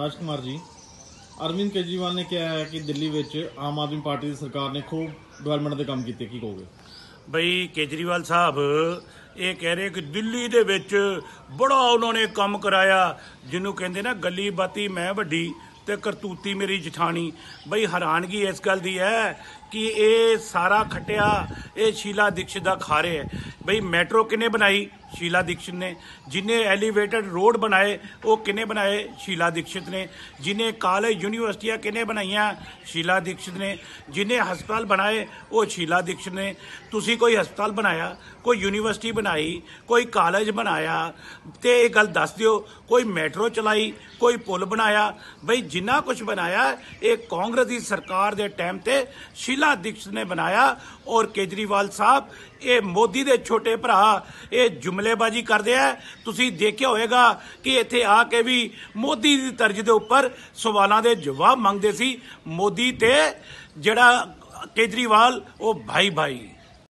ਰਾਜ ਕੁਮਾਰ ਜੀ ਅਰਵਿੰਦ ਕੇਜਰੀਵਾਲ ਨੇ ਕਿਹਾ ਹੈ ਕਿ ਦਿੱਲੀ ਵਿੱਚ ਆਮ ਆਦਮੀ ਪਾਰਟੀ ਦੀ ਸਰਕਾਰ ਨੇ ਖੂਬ ਡਿਵੈਲਪਮੈਂਟ ਦੇ ਕੰਮ ਕੀਤੇ ਕੀ ਕਹੋਗੇ ਬਈ ਕੇਜਰੀਵਾਲ ਸਾਹਿਬ ਇਹ ਕਹਿ ਰਹੇ ਕਿ ਦਿੱਲੀ ਦੇ ਵਿੱਚ ਬੜਾ ਉਹਨਾਂ ਨੇ ਕੰਮ ਕਰਾਇਆ ਜਿਹਨੂੰ ਕਹਿੰਦੇ ਨਾ ਗੱਲੀ ਬਾਤੀ ਮੈਂ ਵੱਡੀ ਤੇ ਕਰਤੂਤੀ ਮੇਰੀ ਜਠਾਣੀ ਬਈ ਹੈਰਾਨਗੀ ਇਸ ਗੱਲ ਦੀ ਹੈ ਕਿ ਇਹ ਸਾਰਾ ਖਟਿਆ ਇਹ ਸ਼ੀਲਾ ਦੀਕਸ਼ਿਤ ਦਾ ਖਾਰੇ ਹੈ ਬਈ ਮੈਟਰੋ ਕਿਨੇ ਬਣਾਈ ਸ਼ੀਲਾ ਦੀਕਸ਼ਿਤ ਨੇ ਜਿਨੇ ਐਲੀਵੇਟਡ ਰੋਡ ਬਣਾਏ ਉਹ ਕਿਨੇ ਬਣਾਏ ਸ਼ੀਲਾ ਦੀਕਸ਼ਿਤ ਨੇ ਜਿਨੇ ਕਾਲਜ ਯੂਨੀਵਰਸਿਟੀਆਂ ਕਿਨੇ ਬਣਾਈਆਂ ਸ਼ੀਲਾ ਦੀਕਸ਼ਿਤ ਨੇ ਜਿਨੇ ਹਸਪਤਾਲ ਬਣਾਏ ਉਹ ਸ਼ੀਲਾ ਦੀਕਸ਼ਿਤ ਨੇ ਤੁਸੀਂ ਕੋਈ ਹਸਪਤਾਲ ਬਣਾਇਆ ਕੋਈ ਯੂਨੀਵਰਸਿਟੀ ਬਣਾਈ ਕੋਈ ਕਾਲਜ ਬਣਾਇਆ ਤੇ ਇਹ ਗੱਲ ਦੱਸ ਦਿਓ ਕੋਈ ਮੈਟਰੋ ਚਲਾਈ ਕੋਈ ਪੁਲ ਬਣਾਇਆ ਬਈ ਜਿੰਨਾ ਕੁਝ ਬਣਾਇਆ ਇਹ ਕਾਂਗਰਸ ਦੀ ਸਰਕਾਰ ਦੇ ਟਾਈਮ ਤੇ ਸ਼ੀਲਾ ਸ਼ੀਲਾ ਦੀਕਸ਼ਤ ਨੇ ਬਣਾਇਆ ਔਰ ਕੇਜਰੀਵਾਲ ਸਾਹਿਬ ਇਹ ਮੋਦੀ ਦੇ ਛੋਟੇ ਭਰਾ ਇਹ ਜੁਮਲੇਬਾਜ਼ੀ ਕਰਦੇ ਆ ਤੁਸੀਂ ਦੇਖਿਆ ਹੋਵੇਗਾ ਕਿ ਇੱਥੇ ਆ ਕੇ ਵੀ ਮੋਦੀ ਦੀ ਤਰਜ ਦੇ ਉੱਪਰ ਸਵਾਲਾਂ ਦੇ ਜਵਾਬ ਮੰਗਦੇ ਸੀ ਮੋਦੀ ਤੇ ਜਿਹੜਾ ਕੇਜਰੀਵਾਲ ਉਹ ਭਾਈ ਭਾਈ